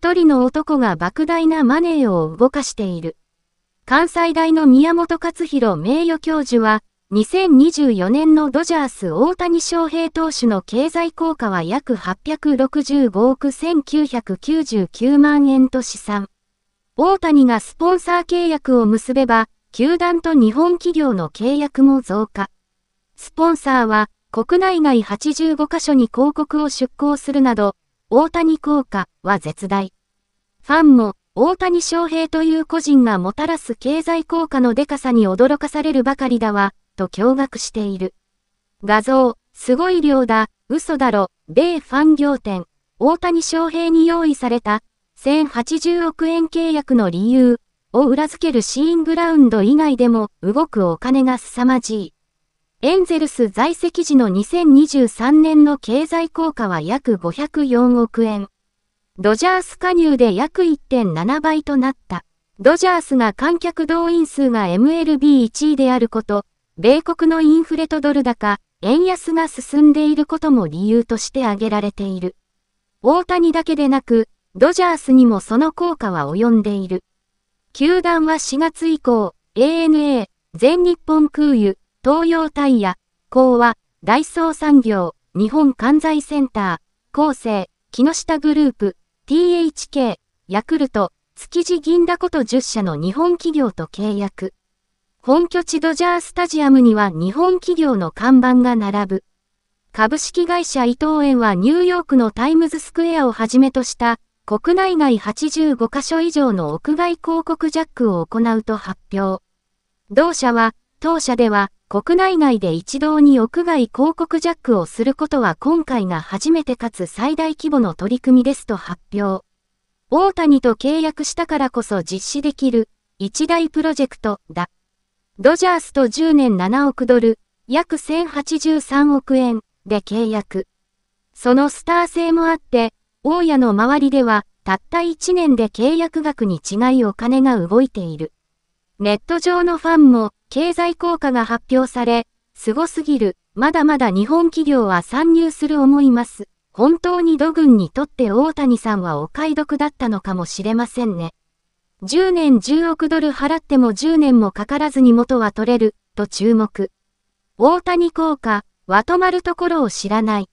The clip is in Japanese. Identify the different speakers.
Speaker 1: 一人の男が莫大なマネーを動かしている。関西大の宮本勝弘名誉教授は、2024年のドジャース大谷翔平投手の経済効果は約865億1999万円と試算。大谷がスポンサー契約を結べば、球団と日本企業の契約も増加。スポンサーは、国内外85カ所に広告を出稿するなど、大谷効果は絶大。ファンも大谷翔平という個人がもたらす経済効果のデカさに驚かされるばかりだわ、と驚愕している。画像、すごい量だ、嘘だろ、米ファン業店、大谷翔平に用意された、1080億円契約の理由を裏付けるシーングラウンド以外でも動くお金が凄まじい。エンゼルス在籍時の2023年の経済効果は約504億円。ドジャース加入で約1.7倍となった。ドジャースが観客動員数が MLB1 位であること、米国のインフレとドル高、円安が進んでいることも理由として挙げられている。大谷だけでなく、ドジャースにもその効果は及んでいる。球団は4月以降、ANA、全日本空輸、東洋タイヤ、工和、ダイソー産業、日本関西センター、厚生、木下グループ、THK、ヤクルト、築地銀だこと10社の日本企業と契約。本拠地ドジャースタジアムには日本企業の看板が並ぶ。株式会社伊藤園はニューヨークのタイムズスクエアをはじめとした国内外85カ所以上の屋外広告ジャックを行うと発表。同社は当社では国内外で一堂に屋外広告ジャックをすることは今回が初めてかつ最大規模の取り組みですと発表。大谷と契約したからこそ実施できる一大プロジェクトだ。ドジャースと10年7億ドル、約1083億円で契約。そのスター性もあって、大家の周りではたった1年で契約額に違いお金が動いている。ネット上のファンも経済効果が発表され、凄すぎる、まだまだ日本企業は参入する思います。本当に土軍にとって大谷さんはお買い得だったのかもしれませんね。10年10億ドル払っても10年もかからずに元は取れる、と注目。大谷効果、は止まるところを知らない。